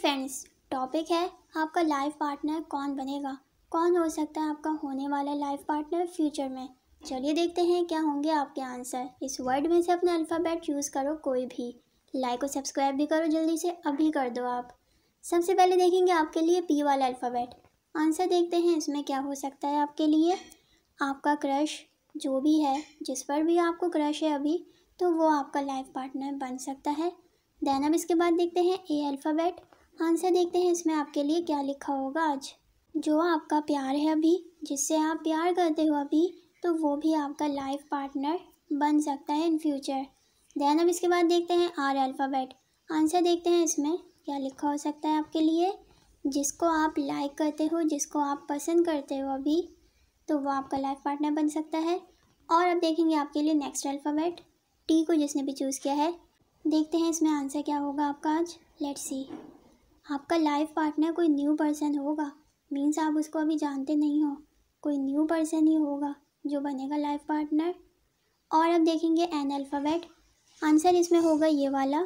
friends topic है आपका life partner कौन बनेगा कौन हो सकता है आपका होने वाला लाइफ पार्टनर फ्यूचर में चलिए देखते हैं क्या होंगे आपके आंसर इस वर्ड में से अपना अल्फ़ाबेट यूज़ करो कोई भी लाइक और सब्सक्राइब भी करो जल्दी से अभी कर दो आप सबसे पहले देखेंगे आपके लिए पी वाला अल्फ़ाबेट आंसर देखते हैं इसमें क्या हो सकता है आपके लिए आपका क्रश जो भी है जिस पर भी आपको क्रश है अभी तो वो आपका लाइफ पार्टनर बन सकता है देन अब इसके बाद देखते हैं ए अल्फ़ाबेट आंसर हाँ, देखते हैं इसमें आपके लिए क्या लिखा होगा आज जो आपका प्यार है अभी जिससे आप प्यार करते हो अभी तो वो भी आपका लाइफ पार्टनर बन सकता है इन फ्यूचर देन अब इसके बाद देखते हैं आर अल्फ़ाबेट आंसर देखते हैं इसमें क्या लिखा हो सकता है आपके लिए जिसको आप लाइक करते हो जिसको आप पसंद करते हो अभी तो वो आपका लाइफ पार्टनर बन सकता है और अब देखेंगे आपके लिए नेक्स्ट अल्फ़ाबेट टी को जिसने भी चूज़ किया है देखते हैं इसमें आंसर क्या होगा आपका आज लेट्स सी आपका लाइफ पार्टनर कोई न्यू पर्सन होगा मीन्स आप उसको अभी जानते नहीं हो कोई न्यू पर्सन ही होगा जो बनेगा लाइफ पार्टनर और अब देखेंगे एन अल्फ़ाबेट आंसर इसमें होगा ये वाला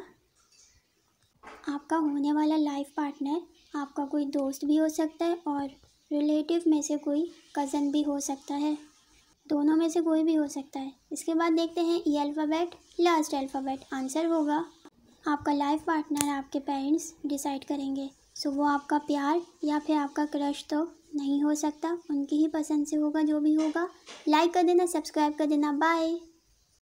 आपका होने वाला लाइफ पार्टनर आपका कोई दोस्त भी हो सकता है और रिलेटिव में से कोई कज़न भी हो सकता है दोनों में से कोई भी हो सकता है इसके बाद देखते हैं E alphabet last alphabet answer होगा आपका लाइफ पार्टनर आपके पेरेंट्स डिसाइड करेंगे सो वो आपका प्यार या फिर आपका क्रश तो नहीं हो सकता उनकी ही पसंद से होगा जो भी होगा लाइक कर देना सब्सक्राइब कर देना बाय